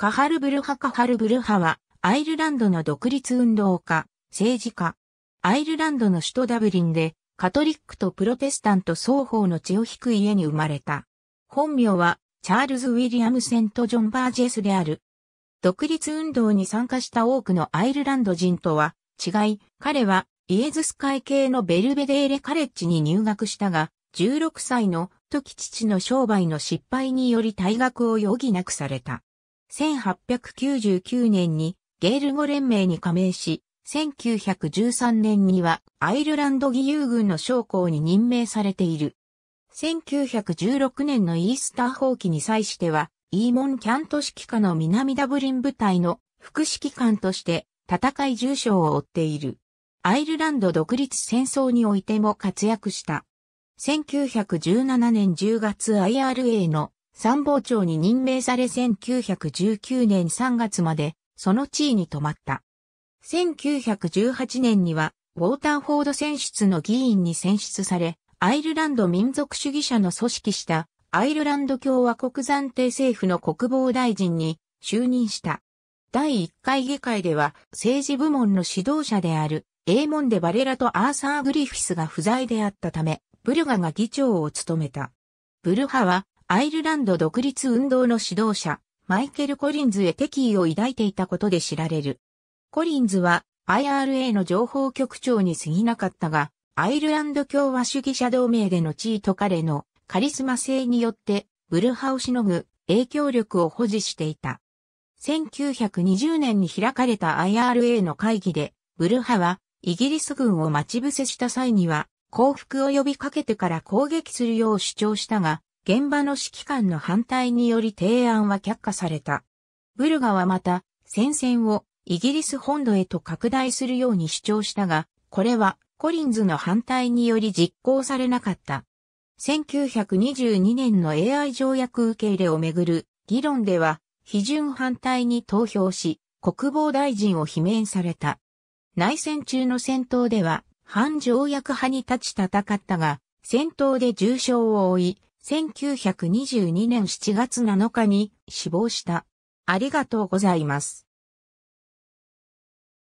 カハルブルハ・カハルブルハは、アイルランドの独立運動家、政治家。アイルランドの首都ダブリンで、カトリックとプロテスタント双方の血を引く家に生まれた。本名は、チャールズ・ウィリアム・セント・ジョン・バージェスである。独立運動に参加した多くのアイルランド人とは、違い、彼は、イエズス会系のベルベデーレカレッジに入学したが、16歳の時父の商売の失敗により退学を余儀なくされた。1899年にゲール語連盟に加盟し、1913年にはアイルランド義勇軍の将校に任命されている。1916年のイースター放棄に際しては、イーモン・キャント指揮下の南ダブリン部隊の副指揮官として戦い重傷を負っている。アイルランド独立戦争においても活躍した。1917年10月 IRA の参謀長に任命され1919年3月までその地位に止まった。1918年にはウォーターフォード選出の議員に選出され、アイルランド民族主義者の組織したアイルランド共和国暫定政府の国防大臣に就任した。第1回議会では政治部門の指導者であるエーモンデ・バレラとアーサー・グリフィスが不在であったため、ブルガが議長を務めた。ブルハはアイルランド独立運動の指導者、マイケル・コリンズへ敵意を抱いていたことで知られる。コリンズは IRA の情報局長に過ぎなかったが、アイルランド共和主義者同盟での地位と彼のカリスマ性によってブルハをしのぐ影響力を保持していた。1920年に開かれた IRA の会議で、ブルハはイギリス軍を待ち伏せした際には、降伏を呼びかけてから攻撃するよう主張したが、現場の指揮官の反対により提案は却下された。ブルガはまた、戦線をイギリス本土へと拡大するように主張したが、これはコリンズの反対により実行されなかった。1922年の AI 条約受け入れをめぐる議論では、批准反対に投票し、国防大臣を罷免された。内戦中の戦闘では、反条約派に立ち戦ったが、戦闘で重傷を負い、1922年7月7日に死亡した。ありがとうございます。